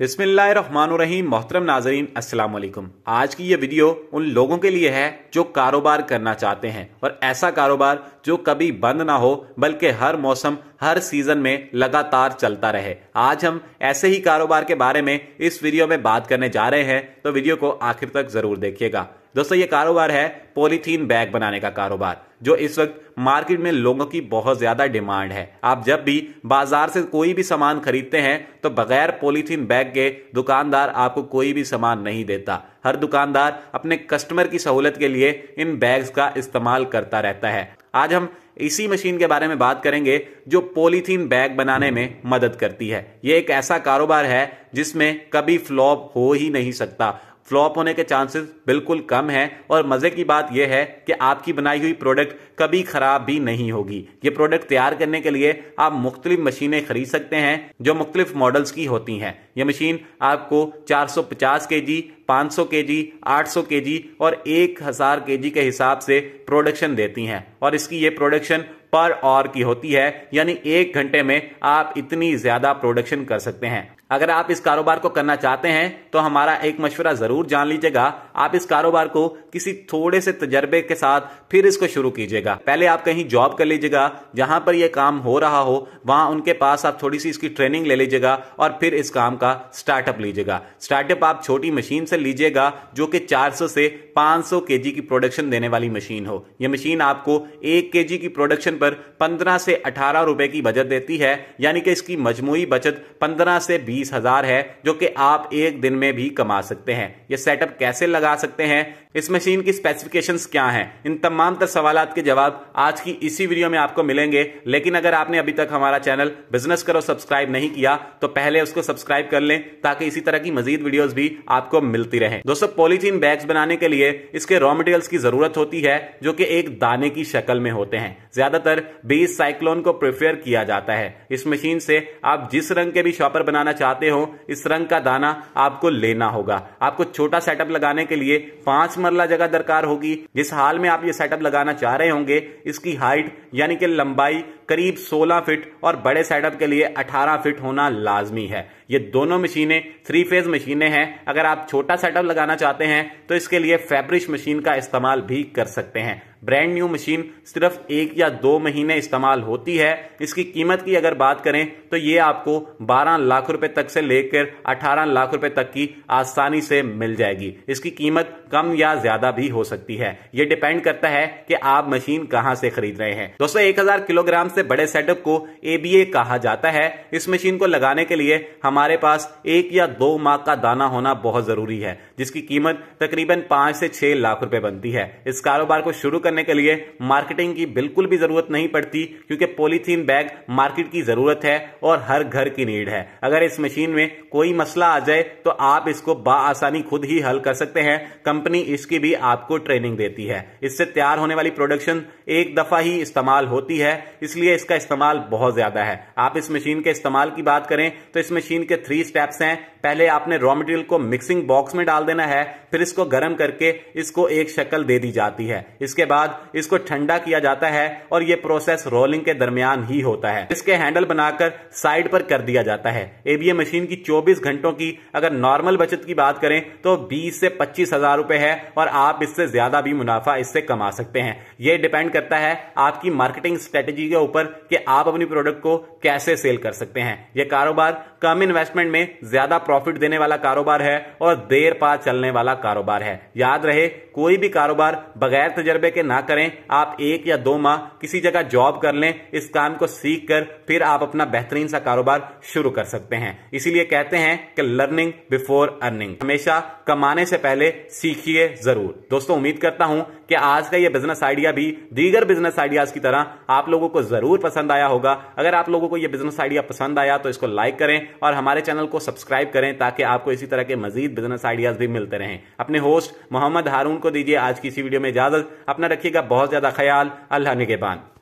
बिस्मिल्लाहिर्रहमानुर्रहीम मोहतरम नाजरीन अस्सलाम वालेकुम आज की ये वीडियो उन लोगों के लिए है जो कारोबार करना चाहते हैं और ऐसा कारोबार जो कभी बंद ना हो बल्कि हर मौसम हर सीजन में लगातार चलता रहे आज हम ऐसे ही कारोबार के बारे में इस वीडियो में बात करने जा रहे हैं तो वीडियो को आखिर तक जरूर देखिएगा दोस्तों ये कारोबार है पॉलीथीन बैग बनाने का कारोबार जो इस वक्त मार्केट में लोगों की बहुत ज़्यादा डिमांड है आप जब भी बाजार से कोई भी सामान खरीदते हैं तो बगैर पॉलीथीन बैग के दुकानदार आपको कोई भी सामान नहीं देता हर दुकानदार अपने कस्टमर की सहूलत के लिए इन बैग्स का इस्तेमाल करता रहता है आज हम इसी मशीन के बारे में बात करेंगे जो पॉलीथीन बैग बनाने में मदद करती है ये एक ऐसा कारोबार है जिसमें कभी फ्लॉप हो ही नहीं सकता फ्लॉप होने के चांसेस बिल्कुल कम हैं और मज़े की बात यह है कि आपकी बनाई हुई प्रोडक्ट कभी ख़राब भी नहीं होगी ये प्रोडक्ट तैयार करने के लिए आप मुख्तलिफ मशीनें खरीद सकते हैं जो मुख्तलिफ मॉडल्स की होती हैं ये मशीन आपको 450 केजी 500 केजी 800 केजी और 1000 केजी के हिसाब से प्रोडक्शन देती हैं और इसकी ये प्रोडक्शन पर आवर की होती है यानी एक घंटे में आप इतनी ज़्यादा प्रोडक्शन कर सकते हैं अगर आप इस कारोबार को करना चाहते हैं तो हमारा एक मशवरा ज़रूर जान लीजिएगा आप इस कारोबार को किसी थोड़े से तजर्बे के साथ फिर इसको शुरू कीजिएगा पहले आप कहीं जॉब कर लीजिएगा जहां पर यह काम हो रहा हो वहां उनके पास आप थोड़ी सी इसकी ट्रेनिंग ले लीजिएगा और फिर इस काम का स्टार्टअप लीजिएगा स्टार्टअप आप छोटी मशीन से लीजिएगा जो कि चार से पांच सौ की प्रोडक्शन देने वाली मशीन हो यह मशीन आपको एक के की प्रोडक्शन पर पंद्रह से अठारह रुपए की बचत देती है यानी कि इसकी मजमुई बचत पंद्रह से बीस बीस हजार है जो कि आप एक दिन में भी कमा सकते हैं ये सेटअप कैसे लगा सकते हैं इस मशीन की स्पेसिफिकेशंस क्या हैं इन तमाम तर सवाल के जवाब आज की इसी वीडियो में आपको मिलेंगे लेकिन अगर आपने अभी तक हमारा चैनल बिजनेस करो सब्सक्राइब नहीं किया तो पहले उसको सब्सक्राइब कर लें ताकि इसी तरह की मजीद वीडियोस भी आपको मिलती रहे दोस्तों पॉलीथीन बैग्स बनाने के लिए इसके रॉ मटेरियल्स की जरूरत होती है जो कि एक दाने की शक्ल में होते हैं ज्यादातर बेस साइक्लोन को प्रिफेयर किया जाता है इस मशीन से आप जिस रंग के भी शॉपर बनाना चाहते हो इस रंग का दाना आपको लेना होगा आपको छोटा सेटअप लगाने के लिए पांच मरला जगह दरकार होगी जिस हाल में आप ये सेटअप लगाना चाह रहे होंगे इसकी हाइट यानी कि लंबाई करीब 16 फिट और बड़े सेटअप के लिए 18 फिट होना लाजमी है ये दोनों मशीनें थ्री फेज मशीनें हैं अगर आप छोटा सेटअप लगाना चाहते हैं तो इसके लिए फैब्रिश मशीन का इस्तेमाल भी कर सकते हैं ब्रांड न्यू मशीन सिर्फ एक या दो महीने इस्तेमाल होती है इसकी कीमत की अगर बात करें तो ये आपको 12 लाख रुपए तक से लेकर 18 लाख रुपए तक की आसानी से मिल जाएगी इसकी कीमत कम या ज्यादा भी हो सकती है ये डिपेंड करता है कि आप मशीन कहाँ से खरीद रहे हैं दोस्तों एक किलोग्राम से बड़े सेटअप को ए कहा जाता है इस मशीन को लगाने के लिए हमारे पास एक या दो माह का दाना होना बहुत जरूरी है जिसकी कीमत तकरीबन पांच से छह लाख रुपए बनती है इस कारोबार को शुरू करने के लिए मार्केटिंग की बिल्कुल भी जरूरत नहीं पड़ती क्योंकि पॉलीथीन बैग मार्केट की जरूरत है और हर घर की नीड है अगर इस मशीन में कोई मसला आ जाए तो आप इसको बासानी खुद ही हल कर सकते हैं कंपनी इसकी भी आपको ट्रेनिंग देती है इससे तैयार होने वाली प्रोडक्शन एक दफा ही इस्तेमाल होती है इसलिए इसका इस्तेमाल बहुत ज्यादा है आप इस मशीन के इस्तेमाल की बात करें तो इस मशीन के थ्री स्टेप्स हैं पहले आपने रॉ मटेरियल को मिक्सिंग बॉक्स में डाल देना है फिर इसको गर्म करके इसको एक शक्ल दे दी जाती है इसके बाद बाद इसको ठंडा किया जाता है और ये प्रोसेस रोलिंग के दरमियान ही होता है इसके हैंडल बनाकर साइड पर कर दिया जाता है एबीएम मशीन की 24 घंटों की अगर नॉर्मल बचत की बात करें तो 20 से पच्चीस हजार रुपए है और आप इससे ज्यादा भी मुनाफा इससे कमा सकते हैं ये डिपेंड करता है आपकी मार्केटिंग स्ट्रेटेजी के ऊपर कि आप अपनी प्रोडक्ट को कैसे सेल कर सकते हैं यह कारोबार कम इन्वेस्टमेंट में ज्यादा प्रॉफिट देने वाला कारोबार है और देर पार चलने वाला कारोबार है याद रहे कोई भी कारोबार बगैर तजर्बे के ना करें आप एक या दो माह किसी जगह जॉब कर लें इस काम को सीख कर फिर आप अपना बेहतरीन सा कारोबार शुरू कर सकते हैं इसीलिए कहते हैं कि लर्निंग बिफोर अर्निंग हमेशा कमाने से पहले सीखिए जरूर दोस्तों उम्मीद करता हूं कि आज का यह बिजनेस आइडिया भी दीगर बिजनेस आइडियाज की तरह आप लोगों को जरूर पसंद आया होगा अगर आप लोगों को यह बिजनेस आइडिया पसंद आया तो इसको लाइक करें और हमारे चैनल को सब्सक्राइब करें ताकि आपको इसी तरह के मजीद बिजनेस आइडियाज भी मिलते रहें अपने होस्ट मोहम्मद हारून को दीजिए आज की इसी वीडियो में इजाजत अपना रखिएगा बहुत ज्यादा ख्याल अल्लाह निगेबान